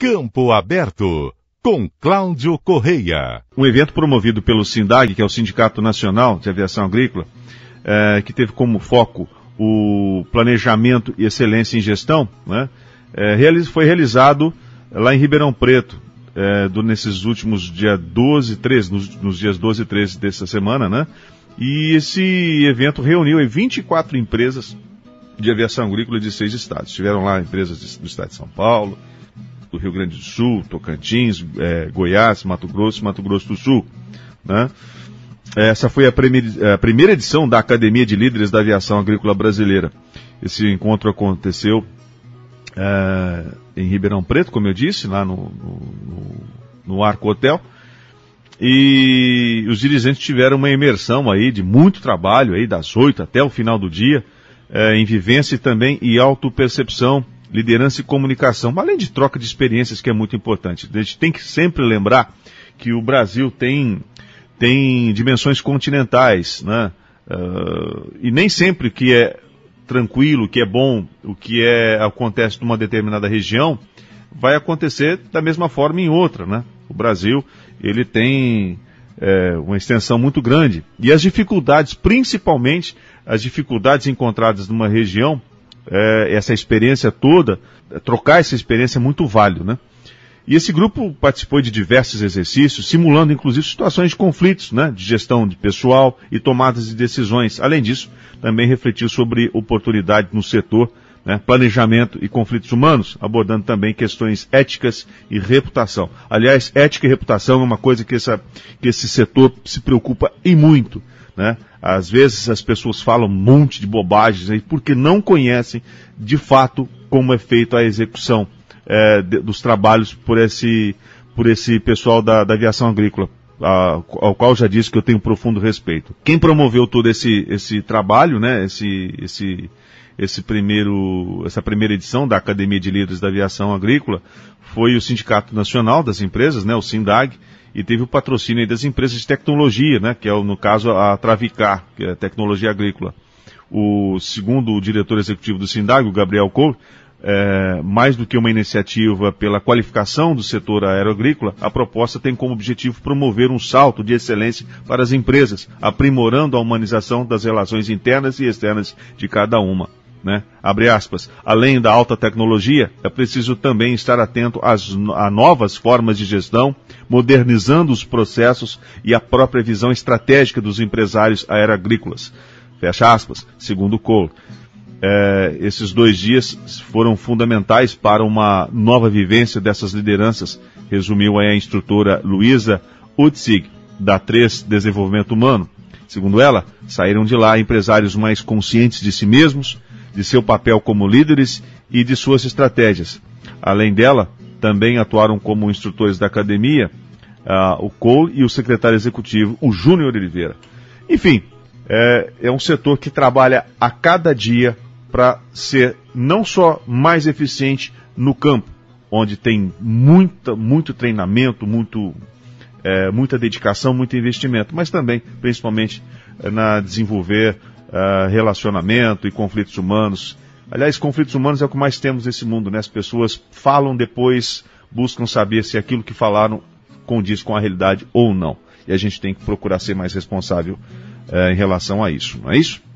Campo Aberto, com Cláudio Correia. Um evento promovido pelo SINDAG, que é o Sindicato Nacional de Aviação Agrícola, é, que teve como foco o planejamento e excelência em gestão, né, é, foi realizado lá em Ribeirão Preto, é, do, nesses últimos dias 12 e 13, nos, nos, dias 12 e 13 dessa semana, né? E esse evento reuniu 24 empresas de aviação agrícola de seis estados. Tiveram lá empresas do estado de São Paulo, do Rio Grande do Sul, Tocantins, é, Goiás, Mato Grosso, Mato Grosso do Sul. Né? Essa foi a, primeira, a primeira edição da Academia de Líderes da Aviação Agrícola Brasileira. Esse encontro aconteceu é, em Ribeirão Preto, como eu disse, lá no, no, no Arco Hotel. E os dirigentes tiveram uma imersão aí de muito trabalho aí das oito até o final do dia, é, em vivência também e autopercepção liderança e comunicação, além de troca de experiências, que é muito importante. A gente tem que sempre lembrar que o Brasil tem, tem dimensões continentais, né? Uh, e nem sempre o que é tranquilo, o que é bom, o que é, acontece numa determinada região, vai acontecer da mesma forma em outra, né? O Brasil, ele tem é, uma extensão muito grande. E as dificuldades, principalmente as dificuldades encontradas numa região, é, essa experiência toda, é, trocar essa experiência é muito válido, né? E esse grupo participou de diversos exercícios, simulando inclusive situações de conflitos, né, de gestão de pessoal e tomadas de decisões. Além disso, também refletiu sobre oportunidade no setor né, planejamento e conflitos humanos, abordando também questões éticas e reputação. Aliás, ética e reputação é uma coisa que, essa, que esse setor se preocupa e muito. Né? Às vezes as pessoas falam um monte de bobagens aí porque não conhecem de fato como é feita a execução é, de, dos trabalhos por esse, por esse pessoal da, da aviação agrícola. A, ao qual já disse que eu tenho um profundo respeito. Quem promoveu todo esse, esse trabalho, né, esse, esse, esse primeiro, essa primeira edição da Academia de Líderes da Aviação Agrícola foi o Sindicato Nacional das Empresas, né, o SINDAG, e teve o patrocínio das empresas de tecnologia, né, que é, no caso, a Travicar, que é a Tecnologia Agrícola. O segundo o diretor executivo do SINDAG, o Gabriel Kohl, é, mais do que uma iniciativa pela qualificação do setor aeroagrícola, a proposta tem como objetivo promover um salto de excelência para as empresas, aprimorando a humanização das relações internas e externas de cada uma. Né? Abre aspas. Além da alta tecnologia, é preciso também estar atento às, a novas formas de gestão, modernizando os processos e a própria visão estratégica dos empresários aeroagrícolas. Fecha aspas, segundo Cole. É, esses dois dias foram fundamentais para uma nova vivência dessas lideranças, resumiu a instrutora Luísa Utzig, da 3 Desenvolvimento Humano. Segundo ela, saíram de lá empresários mais conscientes de si mesmos, de seu papel como líderes e de suas estratégias. Além dela, também atuaram como instrutores da academia uh, o Cole e o secretário executivo, o Júnior Oliveira. Enfim, é, é um setor que trabalha a cada dia para ser não só mais eficiente no campo, onde tem muita, muito treinamento, muito, é, muita dedicação, muito investimento, mas também, principalmente, é, na desenvolver uh, relacionamento e conflitos humanos. Aliás, conflitos humanos é o que mais temos nesse mundo, né? As pessoas falam depois, buscam saber se aquilo que falaram condiz com a realidade ou não. E a gente tem que procurar ser mais responsável uh, em relação a isso, não é isso?